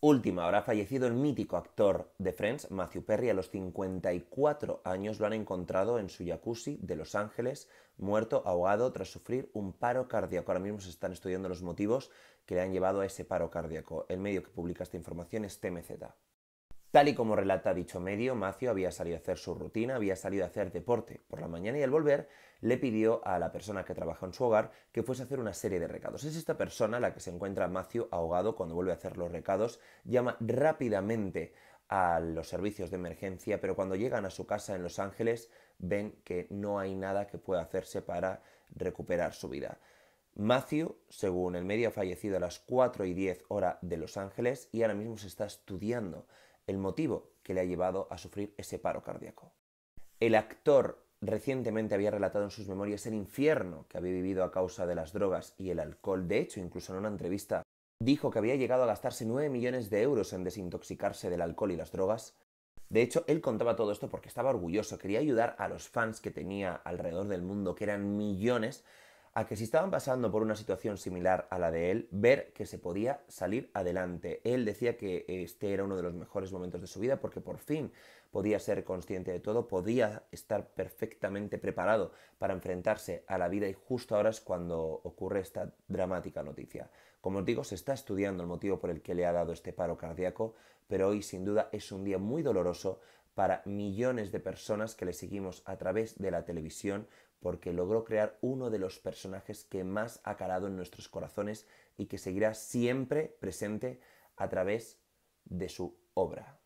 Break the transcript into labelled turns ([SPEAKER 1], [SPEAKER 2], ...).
[SPEAKER 1] Última, habrá fallecido el mítico actor de Friends, Matthew Perry, a los 54 años lo han encontrado en su jacuzzi de Los Ángeles, muerto, ahogado, tras sufrir un paro cardíaco. Ahora mismo se están estudiando los motivos que le han llevado a ese paro cardíaco. El medio que publica esta información es TMZ. Tal y como relata dicho medio, Macio había salido a hacer su rutina, había salido a hacer deporte por la mañana y al volver le pidió a la persona que trabaja en su hogar que fuese a hacer una serie de recados. Es esta persona la que se encuentra Macio ahogado cuando vuelve a hacer los recados, llama rápidamente a los servicios de emergencia, pero cuando llegan a su casa en Los Ángeles ven que no hay nada que pueda hacerse para recuperar su vida. Macio, según el medio, ha fallecido a las 4 y 10 hora de Los Ángeles y ahora mismo se está estudiando el motivo que le ha llevado a sufrir ese paro cardíaco. El actor recientemente había relatado en sus memorias el infierno que había vivido a causa de las drogas y el alcohol. De hecho, incluso en una entrevista dijo que había llegado a gastarse 9 millones de euros en desintoxicarse del alcohol y las drogas. De hecho, él contaba todo esto porque estaba orgulloso, quería ayudar a los fans que tenía alrededor del mundo, que eran millones, a que si estaban pasando por una situación similar a la de él, ver que se podía salir adelante. Él decía que este era uno de los mejores momentos de su vida porque por fin podía ser consciente de todo, podía estar perfectamente preparado para enfrentarse a la vida y justo ahora es cuando ocurre esta dramática noticia. Como os digo, se está estudiando el motivo por el que le ha dado este paro cardíaco, pero hoy sin duda es un día muy doloroso para millones de personas que le seguimos a través de la televisión porque logró crear uno de los personajes que más ha calado en nuestros corazones y que seguirá siempre presente a través de su obra.